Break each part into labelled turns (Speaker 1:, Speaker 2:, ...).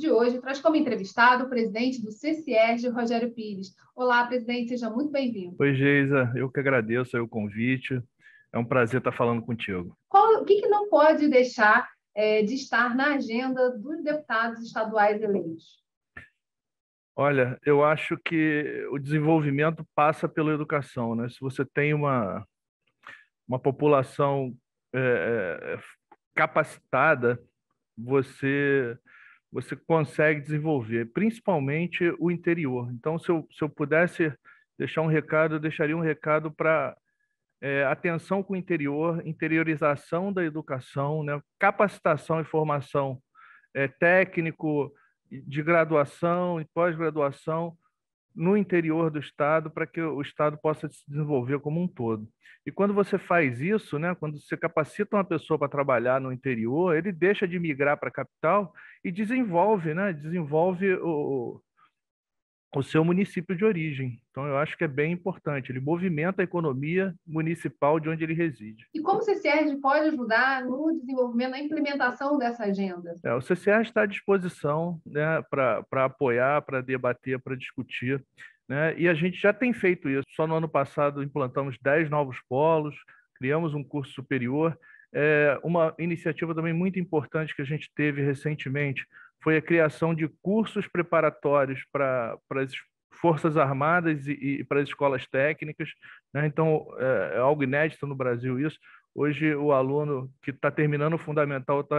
Speaker 1: de hoje traz como entrevistado o presidente do CCR, Rogério Pires. Olá, presidente, seja muito bem-vindo.
Speaker 2: Oi, Geisa, eu que agradeço o convite. É um prazer estar falando contigo.
Speaker 1: Qual, o que, que não pode deixar é, de estar na agenda dos deputados estaduais eleitos?
Speaker 2: Olha, eu acho que o desenvolvimento passa pela educação. Né? Se você tem uma, uma população é, é capacitada, você você consegue desenvolver, principalmente o interior. Então, se eu, se eu pudesse deixar um recado, eu deixaria um recado para é, atenção com o interior, interiorização da educação, né? capacitação e formação é, técnico de graduação e pós-graduação no interior do Estado para que o Estado possa se desenvolver como um todo. E quando você faz isso, né, quando você capacita uma pessoa para trabalhar no interior, ele deixa de migrar para a capital e desenvolve, né, desenvolve o, o seu município de origem. Então, eu acho que é bem importante. Ele movimenta a economia municipal de onde ele reside.
Speaker 1: E como o CCRG pode ajudar no desenvolvimento, na implementação dessa agenda?
Speaker 2: É, o CCRG está à disposição né, para apoiar, para debater, para discutir. Né? E a gente já tem feito isso. Só no ano passado implantamos 10 novos polos, criamos um curso superior. É uma iniciativa também muito importante que a gente teve recentemente foi a criação de cursos preparatórios para as Forças Armadas e, e para as escolas técnicas. Né? Então, é, é, algo inédito no Brasil isso. Hoje, o aluno que está terminando o fundamental, está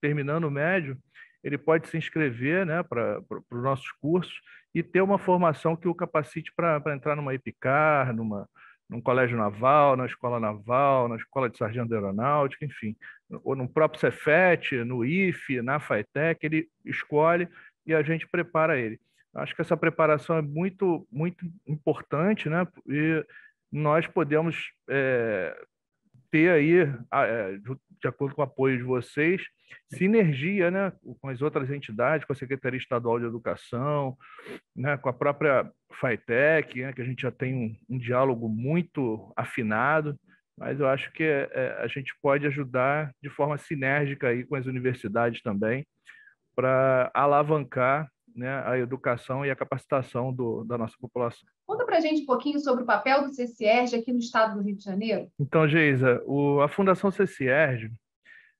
Speaker 2: terminando o médio, ele pode se inscrever né, para os nossos cursos e ter uma formação que o capacite para entrar numa IPCAR, numa, num colégio naval, na escola naval, na escola de sargento de aeronáutica, enfim, ou no próprio Cefet, no IFE, na FATEC, ele escolhe e a gente prepara ele. Acho que essa preparação é muito, muito importante, né? E nós podemos é, ter aí, ah, eh, de acordo com o apoio de vocês, sinergia né, com as outras entidades, com a Secretaria Estadual de Educação, né, com a própria FITEC, né, que a gente já tem um, um, diálogo muito afinado, mas eu acho que é, é a gente pode ajudar de forma sinérgica aí com as universidades também para alavancar né, a educação e a capacitação do, da nossa população.
Speaker 1: Conta para a gente um pouquinho sobre o papel do CCERG aqui no estado do Rio de Janeiro.
Speaker 2: Então, Geisa, o, a Fundação CCERG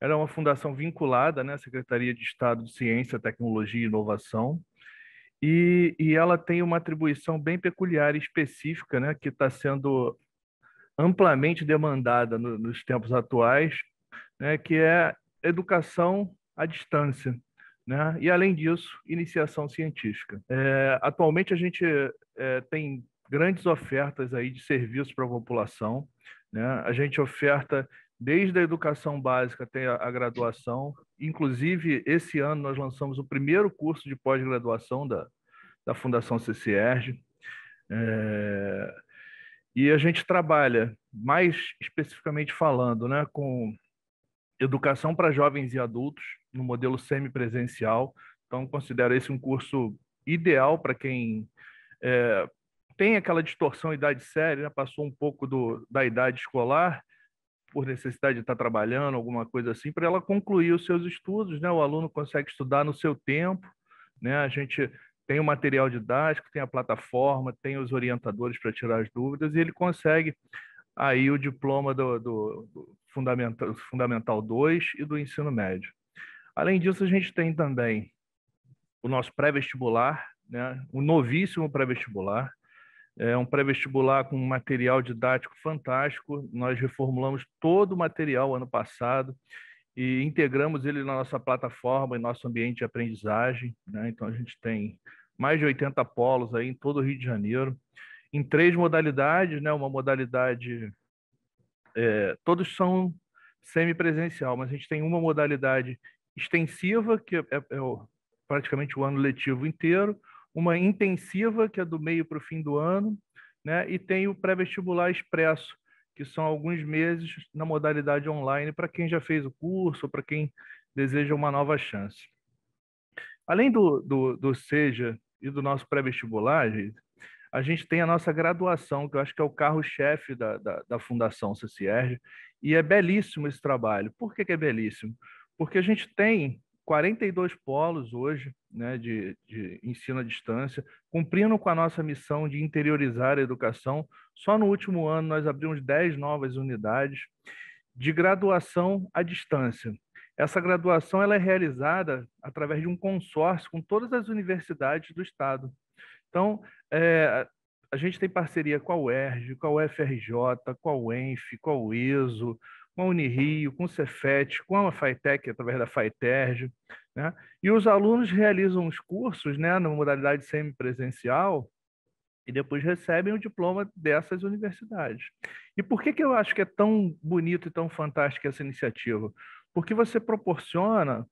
Speaker 2: era é uma fundação vinculada né, à Secretaria de Estado de Ciência, Tecnologia e Inovação, e, e ela tem uma atribuição bem peculiar e específica, né, que está sendo amplamente demandada no, nos tempos atuais, né, que é educação à distância né? E além disso, iniciação científica. É, atualmente a gente é, tem grandes ofertas aí de serviços para a população, né? A gente oferta desde a educação básica até a graduação. Inclusive, esse ano nós lançamos o primeiro curso de pós-graduação da, da Fundação CCERG. É, e a gente trabalha, mais especificamente falando, né, com educação para jovens e adultos, no modelo semipresencial. Então, considero esse um curso ideal para quem é, tem aquela distorção idade séria, né, passou um pouco do, da idade escolar, por necessidade de estar trabalhando, alguma coisa assim, para ela concluir os seus estudos. Né? O aluno consegue estudar no seu tempo. Né? A gente tem o material didático, tem a plataforma, tem os orientadores para tirar as dúvidas, e ele consegue aí o diploma do, do, do Fundamental, Fundamental 2 e do ensino médio. Além disso, a gente tem também o nosso pré-vestibular, né? o novíssimo pré-vestibular. É um pré-vestibular com um material didático fantástico. Nós reformulamos todo o material ano passado e integramos ele na nossa plataforma e nosso ambiente de aprendizagem. Né? Então, a gente tem mais de 80 polos aí em todo o Rio de Janeiro, em três modalidades, né? uma modalidade... É, todos são semipresencial, mas a gente tem uma modalidade extensiva, que é, é, é praticamente o ano letivo inteiro, uma intensiva, que é do meio para o fim do ano, né? e tem o pré-vestibular expresso, que são alguns meses na modalidade online para quem já fez o curso, para quem deseja uma nova chance. Além do, do, do SEJA e do nosso pré-vestibular, a gente tem a nossa graduação, que eu acho que é o carro-chefe da, da, da Fundação CCR, e é belíssimo esse trabalho. Por que, que é belíssimo? Porque a gente tem 42 polos hoje né, de, de, ensino à distância, cumprindo com a nossa missão de interiorizar a educação. Só no último ano nós abrimos 10 novas unidades de graduação à distância. Essa graduação ela é realizada através de um consórcio com todas as universidades do Estado. Então, é, a gente tem parceria com a UERJ, com a UFRJ, com a UENF, com a UESO, com a Unirio, com o Cefet, com a FATEC, através da FATERJ. Né? E os alunos realizam os cursos né, na modalidade semipresencial e depois recebem o diploma dessas universidades. E por que, que eu acho que é tão bonito e tão fantástica essa iniciativa? Porque você proporciona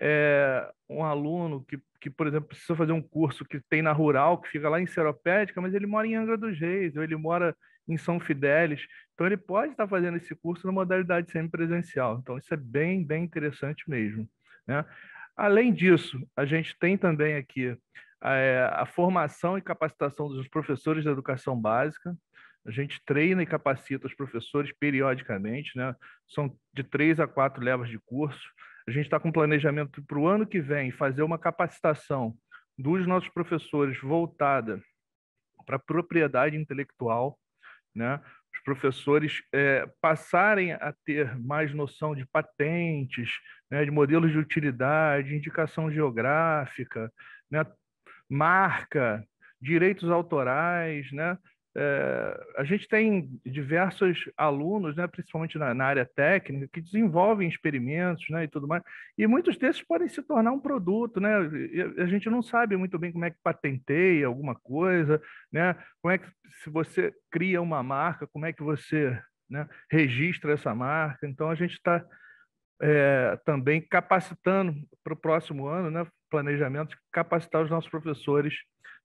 Speaker 2: é, um aluno que que, por exemplo, precisa fazer um curso que tem na rural, que fica lá em Seropédica, mas ele mora em Angra dos Reis, ou ele mora em São Fidélis. Então, ele pode estar fazendo esse curso na modalidade semipresencial. Então, isso é bem, bem interessante mesmo. Né? Além disso, a gente tem também aqui a, eh, a formação e capacitação dos professores de educação básica. A gente treina e capacita os professores periodicamente, né? São de três a quatro levas de curso. A gente está com planejamento para o ano que vem fazer uma capacitação dos nossos professores voltada para propriedade intelectual, né? Os professores é, passarem a ter mais noção de patentes, né? de modelos de utilidade, indicação geográfica, né? marca, direitos autorais, né? É, a gente tem diversos alunos, né, principalmente na, na, área técnica, que desenvolvem experimentos né, e tudo mais, e muitos desses podem se tornar um produto. Né, a gente não sabe muito bem como é que patenteia alguma coisa, né, como é que se você cria uma marca, como é que você né, registra essa marca. Então, a gente está é, eh, também capacitando para o próximo ano, né, planejamento, capacitar os nossos professores.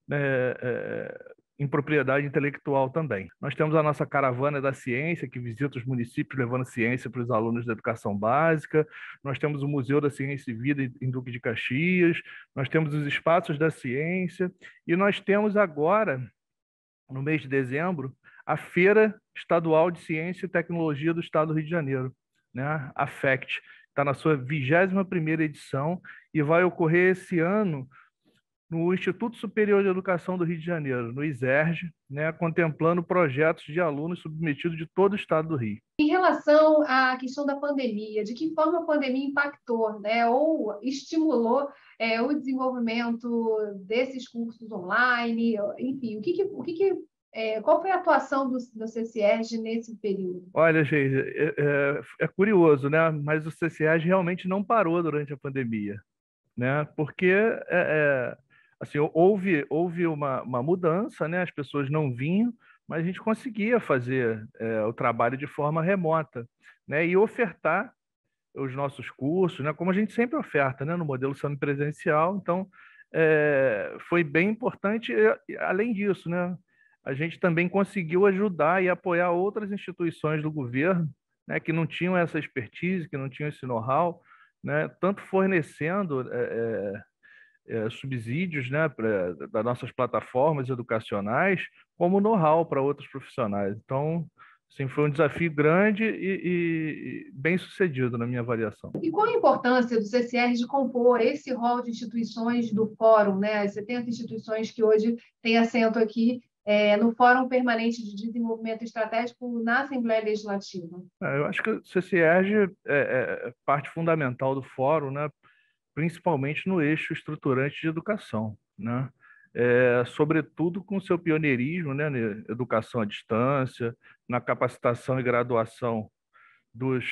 Speaker 2: Né, é, em propriedade intelectual também. Nós temos a nossa caravana da ciência, que visita os municípios levando ciência para os alunos da educação básica. Nós temos o Museu da Ciência e Vida em Duque de Caxias. Nós temos os espaços da ciência. E nós temos agora, no mês de dezembro, a Feira Estadual de Ciência e Tecnologia do Estado do Rio de Janeiro, né? a FECT. Está na sua 21ª edição e vai ocorrer esse ano no Instituto Superior de Educação do Rio de Janeiro, no ISERJ, né, contemplando projetos de alunos submetidos de todo o estado do Rio.
Speaker 1: Em relação à questão da pandemia, de que forma a pandemia impactou né, ou estimulou é, o desenvolvimento desses cursos online, enfim, o que, que o que, que é, qual foi a atuação do, do CCERG nesse período?
Speaker 2: Olha, gente, é, é, é curioso, né? mas o CCERG realmente não parou durante a pandemia, né? porque é, é, assim, houve, houve uma, uma mudança, né? As pessoas não vinham, mas a gente conseguia fazer é, o trabalho de forma remota, né? E ofertar os nossos cursos, né? Como a gente sempre oferta, né? No modelo semipresencial, então é, foi bem importante. Além disso, né? A gente também conseguiu ajudar e apoiar outras instituições do governo, né? Que não tinham essa expertise, que não tinham esse know-how, né? Tanto fornecendo é, é é, subsídios né, pra, das nossas plataformas educacionais como know-how para outros profissionais. Então, Sim, foi um desafio grande e, e, bem sucedido, na minha avaliação.
Speaker 1: E qual a importância do CCR de compor esse rol de instituições do Fórum, né? as 70 instituições que hoje têm assento aqui é, no Fórum Permanente de Desenvolvimento Estratégico na Assembleia Legislativa?
Speaker 2: É, eu acho que o CCR é, é, é parte fundamental do Fórum, né? principalmente no eixo estruturante de educação, né? É, sobretudo com seu pioneirismo né, na né, educação à distância, na capacitação e graduação dos,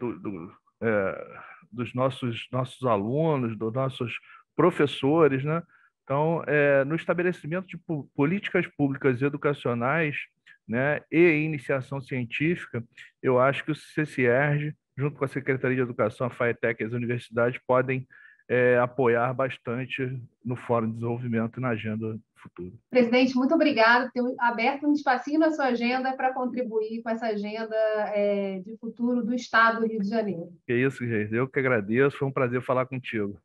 Speaker 2: do, do, é, dos nossos, nossos alunos, dos nossos professores. Né? Então, é, no estabelecimento de políticas públicas educacionais né, e iniciação científica, eu acho que o CCERG junto com a Secretaria de Educação, a FAETEC e as universidades, podem é, apoiar bastante no Fórum de Desenvolvimento e na agenda futura.
Speaker 1: Presidente, muito obrigado por ter aberto um espacinho na sua agenda para contribuir com essa agenda é, de futuro do Estado do Rio de Janeiro.
Speaker 2: É isso, gente. Eu que agradeço. Foi um prazer falar contigo.